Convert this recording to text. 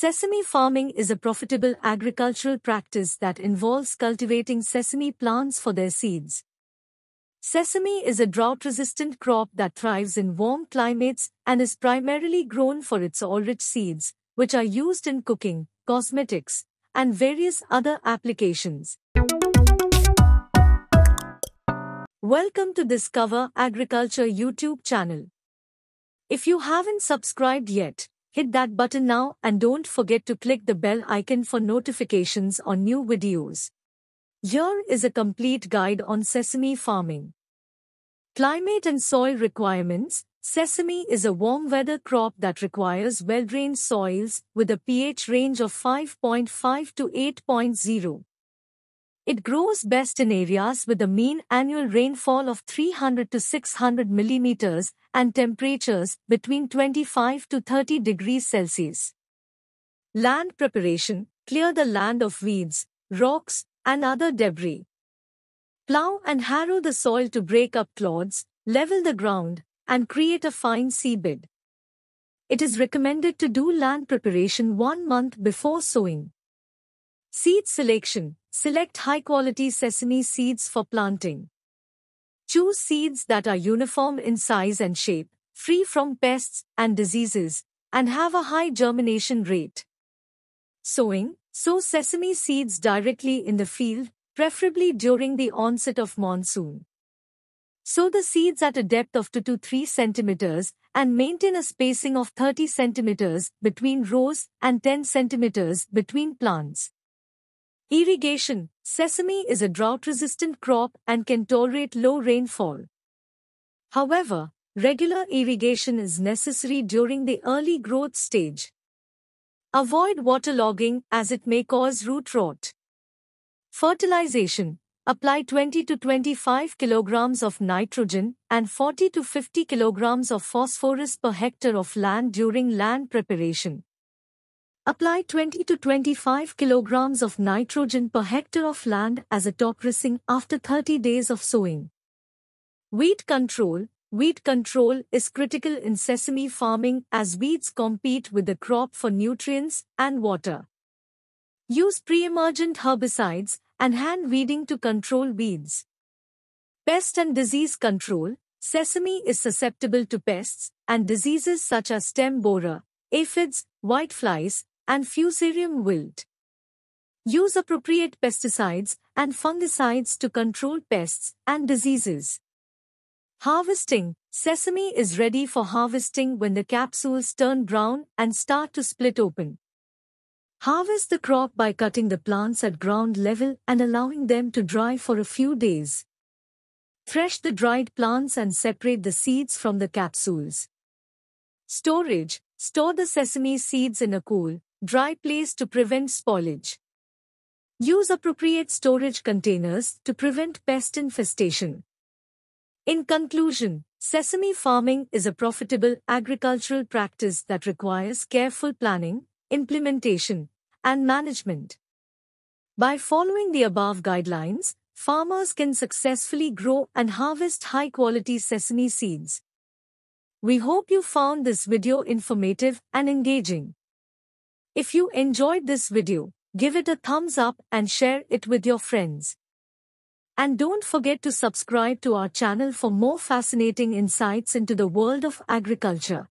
Sesame farming is a profitable agricultural practice that involves cultivating sesame plants for their seeds. Sesame is a drought-resistant crop that thrives in warm climates and is primarily grown for its oil-rich seeds, which are used in cooking, cosmetics, and various other applications. Welcome to Discover Agriculture YouTube channel. If you haven't subscribed yet, Hit that button now and don't forget to click the bell icon for notifications on new videos. Here is a complete guide on sesame farming. Climate and soil requirements Sesame is a warm weather crop that requires well drained soils with a pH range of 5.5 to 8.0. It grows best in areas with a mean annual rainfall of 300 to 600 millimeters and temperatures between 25 to 30 degrees Celsius. Land preparation Clear the land of weeds, rocks, and other debris. Plow and harrow the soil to break up clods, level the ground, and create a fine seabed. It is recommended to do land preparation one month before sowing. Seed selection Select high-quality sesame seeds for planting. Choose seeds that are uniform in size and shape, free from pests and diseases, and have a high germination rate. Sowing Sow sesame seeds directly in the field, preferably during the onset of monsoon. Sow the seeds at a depth of 2 to 3 centimeters and maintain a spacing of 30 centimeters between rows and 10 centimeters between plants. Irrigation Sesame is a drought resistant crop and can tolerate low rainfall. However, regular irrigation is necessary during the early growth stage. Avoid waterlogging as it may cause root rot. Fertilization Apply 20 to 25 kilograms of nitrogen and 40 to 50 kilograms of phosphorus per hectare of land during land preparation. Apply 20 to 25 kilograms of nitrogen per hectare of land as a top dressing after 30 days of sowing. Weed control Weed control is critical in sesame farming as weeds compete with the crop for nutrients and water. Use pre-emergent herbicides and hand weeding to control weeds. Pest and disease control Sesame is susceptible to pests and diseases such as stem borer, aphids, whiteflies, and Fusarium wilt. Use appropriate pesticides and fungicides to control pests and diseases. Harvesting Sesame is ready for harvesting when the capsules turn brown and start to split open. Harvest the crop by cutting the plants at ground level and allowing them to dry for a few days. Thresh the dried plants and separate the seeds from the capsules. Storage Store the sesame seeds in a cool, Dry place to prevent spoilage. Use appropriate storage containers to prevent pest infestation. In conclusion, sesame farming is a profitable agricultural practice that requires careful planning, implementation, and management. By following the above guidelines, farmers can successfully grow and harvest high quality sesame seeds. We hope you found this video informative and engaging. If you enjoyed this video, give it a thumbs up and share it with your friends. And don't forget to subscribe to our channel for more fascinating insights into the world of agriculture.